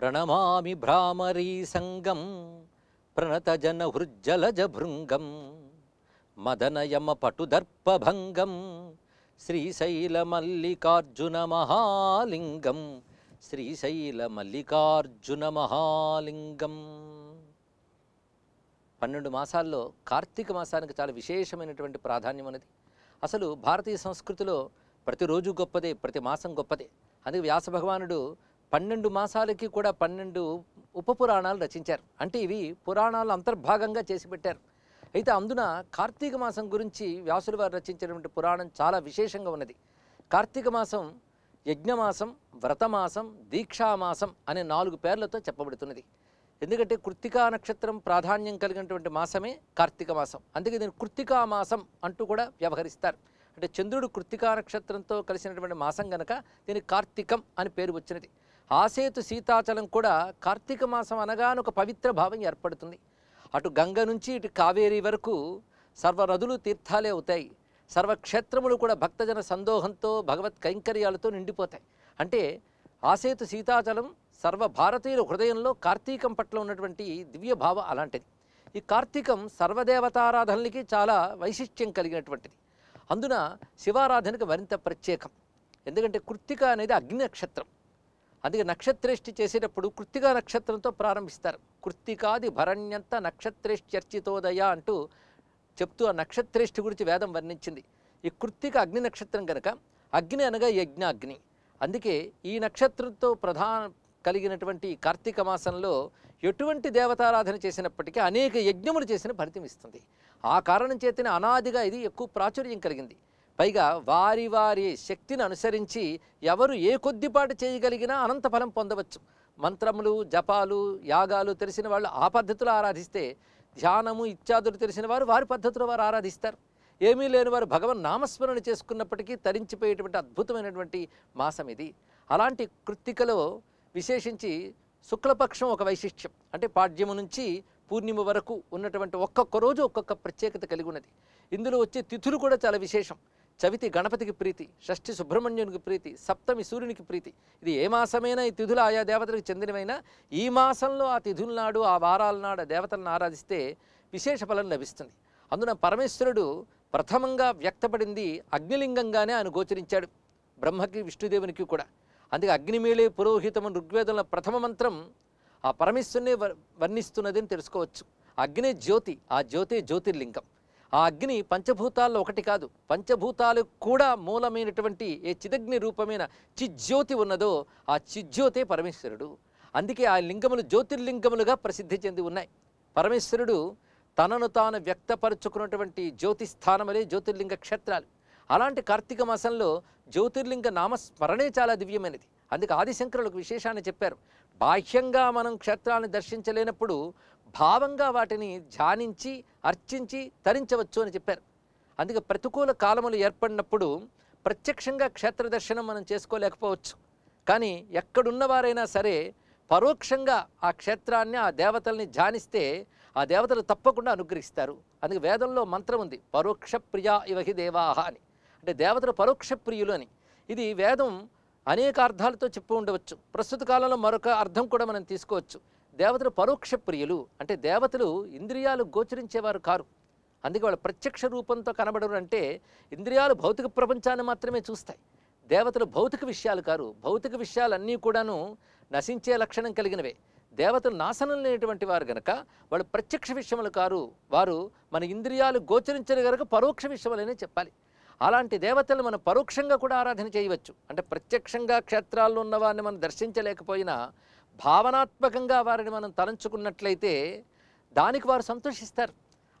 ప్రణమామి భ్రామరీ సంగం ప్రణతజన హృజ్జలజ భృంగం మదనయమ పటుదర్పభంగం శ్రీశైలమల్లికార్జున మహాలింగం శ్రీశైలమల్లికార్జున మహాలింగం పన్నెండు మాసాల్లో కార్తీక మాసానికి చాలా విశేషమైనటువంటి ప్రాధాన్యం అనేది అసలు భారతీయ సంస్కృతిలో ప్రతిరోజు గొప్పదే ప్రతి మాసం గొప్పదే అందుకే వ్యాస భగవానుడు పన్నెండు మాసాలకి కూడా పన్నెండు ఉప పురాణాలు రచించారు అంటే ఇవి పురాణాలు అంతర్భాగంగా చేసి పెట్టారు అయితే అందున కార్తీక మాసం గురించి వ్యాసులు వారు రచించినటువంటి పురాణం చాలా విశేషంగా ఉన్నది కార్తీక మాసం యజ్ఞమాసం వ్రతమాసం దీక్షామాసం అనే నాలుగు పేర్లతో చెప్పబడుతున్నది ఎందుకంటే కృత్తికా నక్షత్రం ప్రాధాన్యం కలిగినటువంటి మాసమే కార్తీక మాసం అందుకే దీన్ని కృత్తికా మాసం అంటూ కూడా వ్యవహరిస్తారు అంటే చంద్రుడు కృత్తికా నక్షత్రంతో కలిసినటువంటి మాసం గనక దీనికి కార్తీకం అని పేరు వచ్చినది ఆసేతు సీతాచలం కూడా కార్తీక మాసం అనగానే ఒక పవిత్ర భావం ఏర్పడుతుంది అటు గంగ నుంచి ఇటు కావేరీ వరకు సర్వనదులు తీర్థాలే అవుతాయి సర్వక్షేత్రములు కూడా భక్తజన సందోహంతో భగవత్ కైంకర్యాలతో నిండిపోతాయి అంటే ఆసేతు సీతాచలం సర్వ భారతీయుల హృదయంలో కార్తీకం పట్ల ఉన్నటువంటి దివ్య భావం అలాంటిది ఈ కార్తీకం సర్వదేవతారాధనలకి చాలా వైశిష్ట్యం కలిగినటువంటిది అందున శివారాధనకు మరింత ప్రత్యేకం ఎందుకంటే కృత్తిక అనేది అగ్ని నక్షత్రం అందుకే నక్షత్రేష్టి చేసేటప్పుడు కృత్తికా నక్షత్రంతో ప్రారంభిస్తారు కృత్తికాది భరణ్యంత చర్చితోదయ అంటూ చెప్తూ ఆ నక్షత్రేష్టి గురించి వేదం వర్ణించింది ఈ కృత్తిక అగ్ని నక్షత్రం కనుక అగ్ని అనగా యజ్ఞాగ్ని అందుకే ఈ నక్షత్రంతో ప్రధాన కలిగినటువంటి కార్తీక మాసంలో ఎటువంటి దేవతారాధన చేసినప్పటికీ అనేక యజ్ఞములు చేసిన ఫలితం ఇస్తుంది ఆ కారణం చేతనే అనాదిగా ఇది ఎక్కువ ప్రాచుర్యం కలిగింది పైగా వారి వారి శక్తిని అనుసరించి ఎవరు ఏ కొద్దిపాటు చేయగలిగినా అనంత ఫలం పొందవచ్చు మంత్రములు జపాలు యాగాలు తెలిసిన వాళ్ళు ఆ పద్ధతిలో ఆరాధిస్తే ధ్యానము ఇత్యాదులు తెలిసిన వారు వారి పద్ధతిలో వారు ఆరాధిస్తారు ఏమీ లేని వారు భగవన్ నామస్మరణ చేసుకున్నప్పటికీ తరించిపోయేటువంటి అద్భుతమైనటువంటి మాసం ఇది అలాంటి కృత్తికలో విశేషించి శుక్లపక్షం ఒక వైశిష్ట్యం అంటే పాడ్యము నుంచి పూర్ణిమ వరకు ఉన్నటువంటి ఒక్కొక్క రోజు ఒక్కొక్క ప్రత్యేకత కలిగి ఉన్నది ఇందులో వచ్చే తిథులు కూడా చాలా విశేషం చవితి గణపతికి ప్రీతి షష్ఠి సుబ్రహ్మణ్యునికి ప్రీతి సప్తమి సూర్యునికి ప్రీతి ఇది ఏ మాసమైనా ఈ తిథులు ఆయా దేవతలకు చెందినవైనా ఈ మాసంలో ఆ తిథుల నాడు ఆ వారాల నాడు ఆ దేవతలను ఆరాధిస్తే విశేష ఫలం లభిస్తుంది అందున పరమేశ్వరుడు ప్రథమంగా వ్యక్తపడింది అగ్నిలింగంగానే ఆయన గోచరించాడు బ్రహ్మకి విష్ణుదేవునికి కూడా అందుకే అగ్నిమేళే పురోహితము ఋగ్వేదంలో ప్రథమ మంత్రం ఆ పరమేశ్వరునే వర్ణిస్తున్నదని తెలుసుకోవచ్చు అగ్నే జ్యోతి ఆ జ్యోతి జ్యోతిర్లింగం ఆ అగ్ని పంచభూతాల్లో ఒకటి కాదు పంచభూతాలు కూడా మూలమైనటువంటి ఏ చిదగ్ని రూపమైన చిజ్యోతి ఉన్నదో ఆ చిజ్యోతే పరమేశ్వరుడు అందుకే ఆ లింగములు జ్యోతిర్లింగములుగా ప్రసిద్ధి చెంది ఉన్నాయి పరమేశ్వరుడు తనను తాను వ్యక్తపరుచుకున్నటువంటి జ్యోతి స్థానములే జ్యోతిర్లింగ క్షేత్రాలు అలాంటి కార్తీక మాసంలో జ్యోతిర్లింగ నామస్మరణే చాలా దివ్యమైనది అందుకే ఆదిశంకరులకు విశేషాన్ని చెప్పారు బాహ్యంగా మనం క్షేత్రాలను దర్శించలేనప్పుడు భావంగా వాటిని ధ్యానించి అర్చించి తరించవచ్చు అని చెప్పారు అందుకే ప్రతికూల కాలములు ఏర్పడినప్పుడు ప్రత్యక్షంగా క్షేత్ర దర్శనం మనం చేసుకోలేకపోవచ్చు కానీ ఎక్కడున్నవారైనా సరే పరోక్షంగా ఆ క్షేత్రాన్ని ఆ దేవతల్ని ధ్యానిస్తే ఆ దేవతలు తప్పకుండా అనుగ్రహిస్తారు అందుకే వేదంలో మంత్రం ఉంది పరోక్ష ప్రియ ఇవహి దేవాహ అని అంటే దేవతలు పరోక్ష ప్రియులు అని ఇది వేదం అనేక అర్థాలతో చెప్పు ఉండవచ్చు ప్రస్తుత కాలంలో మరొక అర్థం కూడా మనం తీసుకోవచ్చు దేవతలు పరోక్ష ప్రియులు అంటే దేవతలు ఇంద్రియాలు గోచరించేవారు కారు అందుకే వాళ్ళు ప్రత్యక్ష రూపంతో కనబడరు అంటే ఇంద్రియాలు భౌతిక ప్రపంచాన్ని మాత్రమే చూస్తాయి దేవతలు భౌతిక విషయాలు కారు భౌతిక విషయాలన్నీ కూడాను నశించే లక్షణం కలిగినవే దేవతలు నాశనం లేనటువంటి వారు గనక వాళ్ళు ప్రత్యక్ష విషయములు కారు వారు మన ఇంద్రియాలు గోచరించని గనక పరోక్ష విషయములనే చెప్పాలి అలాంటి దేవతలు మనం పరోక్షంగా కూడా ఆరాధన చేయవచ్చు అంటే ప్రత్యక్షంగా క్షేత్రాల్లో ఉన్నవారిని మనం దర్శించలేకపోయినా భావనాత్మకంగా వారిని మనం తలంచుకున్నట్లయితే దానికి వారు సంతోషిస్తారు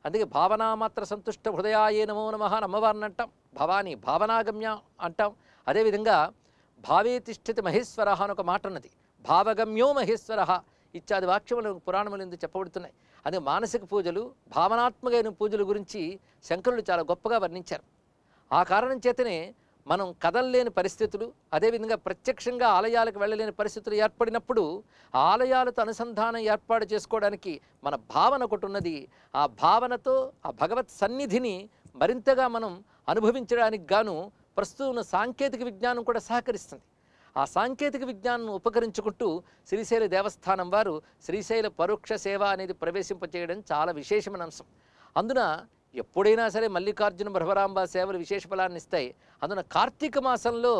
అందుకే భావనామాత్ర సంతుష్ట హృదయాయే నమో నమ అమ్మవారిని అంటాం భవాని భావనాగమ్య అంటాం అదేవిధంగా భావే తిష్టతి మహేశ్వర అని ఒక మాట ఉన్నది భావగమ్యో మహేశ్వర ఇత్యాది వాక్యములు పురాణములు ఎందుకు చెప్పబడుతున్నాయి అందుకే మానసిక పూజలు భావనాత్మకమైన పూజల గురించి శంకరులు చాలా గొప్పగా వర్ణించారు ఆ కారణం చేతనే మనం కదలలేని పరిస్థితులు అదేవిధంగా ప్రత్యక్షంగా ఆలయాలకు వెళ్ళలేని పరిస్థితులు ఏర్పడినప్పుడు ఆలయాలతో అనుసంధానం ఏర్పాటు చేసుకోవడానికి మన భావన ఒకటి ఉన్నది ఆ భావనతో ఆ భగవత్ సన్నిధిని మరింతగా మనం అనుభవించడానికి గాను ప్రస్తుతం ఉన్న సాంకేతిక విజ్ఞానం కూడా సహకరిస్తుంది ఆ సాంకేతిక విజ్ఞానం ఉపకరించుకుంటూ శ్రీశైల దేవస్థానం వారు శ్రీశైల పరోక్ష సేవ అనేది ప్రవేశింపచేయడం చాలా విశేషమైన అంశం అందున ఎప్పుడైనా సరే మల్లికార్జున భ్రమరాంబ సేవలు విశేష ఫలాన్ని ఇస్తాయి అందున కార్తీక మాసంలో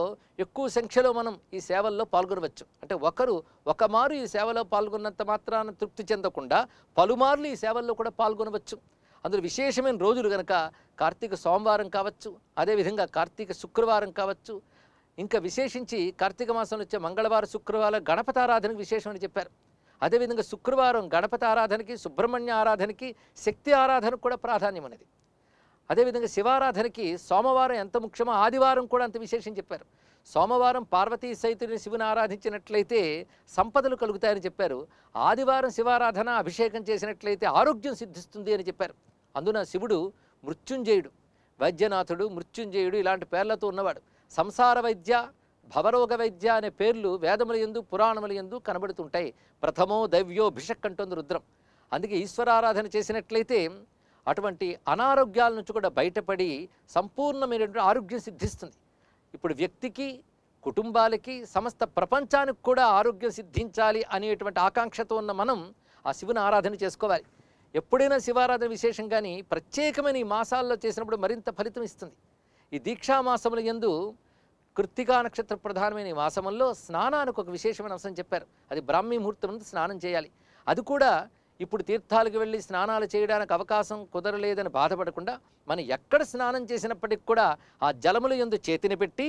ఎక్కువ సంఖ్యలో మనం ఈ సేవల్లో పాల్గొనవచ్చు అంటే ఒకరు ఒకమారు ఈ సేవలో పాల్గొన్నంత మాత్రాన తృప్తి చెందకుండా పలుమార్లు ఈ సేవల్లో కూడా పాల్గొనవచ్చు అందులో విశేషమైన రోజులు కనుక కార్తీక సోమవారం కావచ్చు అదేవిధంగా కార్తీక శుక్రవారం కావచ్చు ఇంకా విశేషించి కార్తీక మాసంలో వచ్చే మంగళవారం శుక్రవారం గణపతారాధనకు విశేషమని చెప్పారు అదేవిధంగా శుక్రవారం గణపతి ఆరాధనకి సుబ్రహ్మణ్య ఆరాధనకి శక్తి ఆరాధనకు కూడా ప్రాధాన్యం అనేది అదేవిధంగా శివారాధనకి సోమవారం ఎంత ముఖ్యమో ఆదివారం కూడా అంత విశేషం చెప్పారు సోమవారం పార్వతీ సైతుని శివుని ఆరాధించినట్లయితే సంపదలు కలుగుతాయని చెప్పారు ఆదివారం శివారాధన అభిషేకం చేసినట్లయితే ఆరోగ్యం సిద్ధిస్తుంది అని చెప్పారు అందున శివుడు మృత్యుంజయుడు వైద్యనాథుడు మృత్యుంజయుడు ఇలాంటి పేర్లతో ఉన్నవాడు సంసార వైద్య భవరోగ వైద్య అనే పేర్లు వేదముల ఎందు పురాణముల ఎందు కనబడుతుంటాయి ప్రథమో భిషక్ అంటుంది రుద్రం అందుకే ఈశ్వరారాధన చేసినట్లయితే అటువంటి అనారోగ్యాల నుంచి కూడా బయటపడి సంపూర్ణమైనటువంటి ఆరోగ్యం సిద్ధిస్తుంది ఇప్పుడు వ్యక్తికి కుటుంబాలకి సమస్త ప్రపంచానికి కూడా ఆరోగ్యం సిద్ధించాలి అనేటువంటి ఆకాంక్షతో ఉన్న మనం ఆ శివుని ఆరాధన చేసుకోవాలి ఎప్పుడైనా శివారాధన విశేషం కానీ ప్రత్యేకమైన ఈ మాసాల్లో చేసినప్పుడు మరింత ఫలితం ఇస్తుంది ఈ దీక్షామాసముల ఎందు కృత్తికా నక్షత్ర ప్రధానమైన మాసంలో స్నానానికి ఒక విశేషమైన అంశం చెప్పారు అది బ్రాహ్మీ ముహూర్తం నుండి స్నానం చేయాలి అది కూడా ఇప్పుడు తీర్థాలకు వెళ్ళి స్నానాలు చేయడానికి అవకాశం కుదరలేదని బాధపడకుండా మనం ఎక్కడ స్నానం చేసినప్పటికి కూడా ఆ జలముల ఎందు చేతిని పెట్టి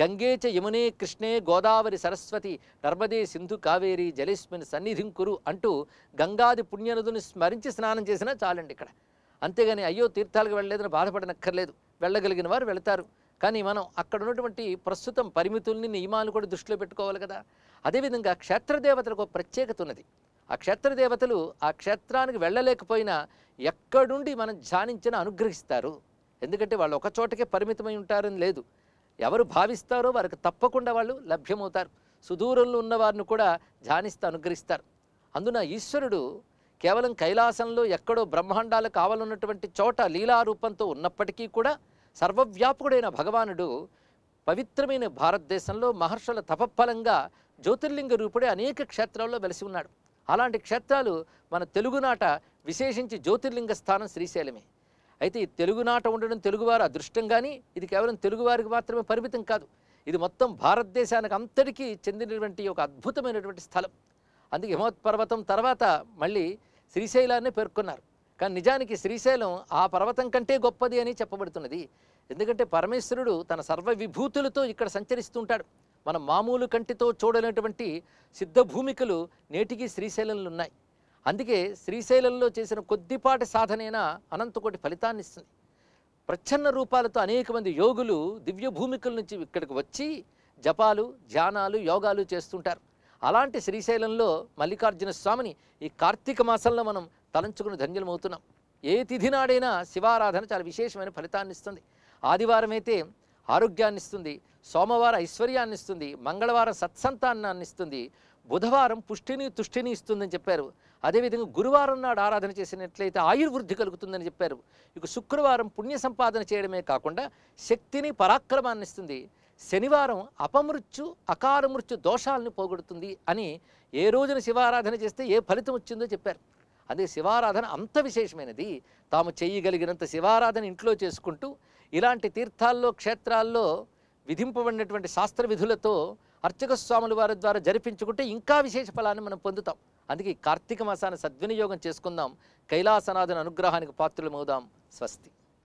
గంగేచ యమునే కృష్ణే గోదావరి సరస్వతి నర్మదే సింధు కావేరి జలేస్మిన్ సన్నిధింకురు అంటూ గంగాది పుణ్యనదుని స్మరించి స్నానం చేసినా చాలండి ఇక్కడ అంతేగాని అయ్యో తీర్థాలకు వెళ్ళలేదని బాధపడనక్కర్లేదు వెళ్ళగలిగిన వారు వెళతారు కానీ మనం అక్కడ ఉన్నటువంటి ప్రస్తుతం పరిమితుల్ని నియమాలు కూడా దృష్టిలో పెట్టుకోవాలి కదా అదేవిధంగా క్షేత్రదేవతలకు ఒక ప్రత్యేకత ఉన్నది ఆ క్షేత్రదేవతలు ఆ క్షేత్రానికి వెళ్ళలేకపోయినా ఎక్కడుండి మనం ధ్యానించిన అనుగ్రహిస్తారు ఎందుకంటే వాళ్ళు ఒక చోటకే పరిమితమై ఉంటారని లేదు ఎవరు భావిస్తారో వారికి తప్పకుండా వాళ్ళు లభ్యమవుతారు సుదూరంలో ఉన్నవారిని కూడా ధ్యానిస్తూ అనుగ్రహిస్తారు అందున ఈశ్వరుడు కేవలం కైలాసంలో ఎక్కడో బ్రహ్మాండాలు కావాలన్నటువంటి చోట లీలారూపంతో ఉన్నప్పటికీ కూడా సర్వవ్యాపకుడైన భగవానుడు పవిత్రమైన భారతదేశంలో మహర్షుల తపఫలంగా జ్యోతిర్లింగ రూపుడే అనేక క్షేత్రాల్లో వెలిసి ఉన్నాడు అలాంటి క్షేత్రాలు మన తెలుగునాట విశేషించి జ్యోతిర్లింగ స్థానం శ్రీశైలమే అయితే ఈ తెలుగునాట ఉండడం తెలుగువారు అదృష్టం కానీ ఇది కేవలం తెలుగువారికి మాత్రమే పరిమితం కాదు ఇది మొత్తం భారతదేశానికి అంతటికీ చెందినటువంటి ఒక అద్భుతమైనటువంటి స్థలం అందుకే హిమవత్ పర్వతం తర్వాత మళ్ళీ శ్రీశైలాన్ని పేర్కొన్నారు కానీ నిజానికి శ్రీశైలం ఆ పర్వతం కంటే గొప్పది అని చెప్పబడుతున్నది ఎందుకంటే పరమేశ్వరుడు తన సర్వ విభూతులతో ఇక్కడ సంచరిస్తుంటాడు మన మామూలు కంటితో చూడలేనటువంటి సిద్ధభూమికలు నేటికి శ్రీశైలంలో ఉన్నాయి అందుకే శ్రీశైలంలో చేసిన కొద్దిపాటి సాధనైనా అనంతకోటి ఫలితాన్ని ఇస్తుంది ప్రచ్ఛన్న రూపాలతో అనేక మంది యోగులు దివ్య భూమికల నుంచి ఇక్కడికి వచ్చి జపాలు ధ్యానాలు యోగాలు చేస్తుంటారు అలాంటి శ్రీశైలంలో మల్లికార్జున స్వామిని ఈ కార్తీక మాసంలో మనం తలంచుకుని ధన్యులమవుతున్నాం ఏ తిథి నాడైనా శివారాధన చాలా విశేషమైన ఫలితాన్ని ఇస్తుంది ఆదివారం అయితే ఆరోగ్యాన్ని ఇస్తుంది సోమవారం ఐశ్వర్యాన్ని ఇస్తుంది మంగళవారం సత్సంతాన్ని ఇస్తుంది బుధవారం పుష్టిని తుష్టిని ఇస్తుందని చెప్పారు అదేవిధంగా గురువారం నాడు ఆరాధన చేసినట్లయితే ఆయుర్వృద్ధి కలుగుతుందని చెప్పారు ఇక శుక్రవారం పుణ్య సంపాదన చేయడమే కాకుండా శక్తిని పరాక్రమాన్ని ఇస్తుంది శనివారం అపమృత్యు అకాల మృత్యు దోషాలను పోగొడుతుంది అని ఏ రోజున శివారాధన చేస్తే ఏ ఫలితం వచ్చిందో చెప్పారు అదే శివారాధన అంత విశేషమైనది తాము చేయగలిగినంత శివారాధన ఇంట్లో చేసుకుంటూ ఇలాంటి తీర్థాల్లో క్షేత్రాల్లో విధింపబడినటువంటి శాస్త్ర విధులతో అర్చక స్వాముల వారి ద్వారా జరిపించుకుంటే ఇంకా విశేష ఫలాన్ని మనం పొందుతాం అందుకే కార్తీక మాసాన్ని సద్వినియోగం చేసుకుందాం కైలాసనాథుని అనుగ్రహానికి పాత్రలమవుదాం స్వస్తి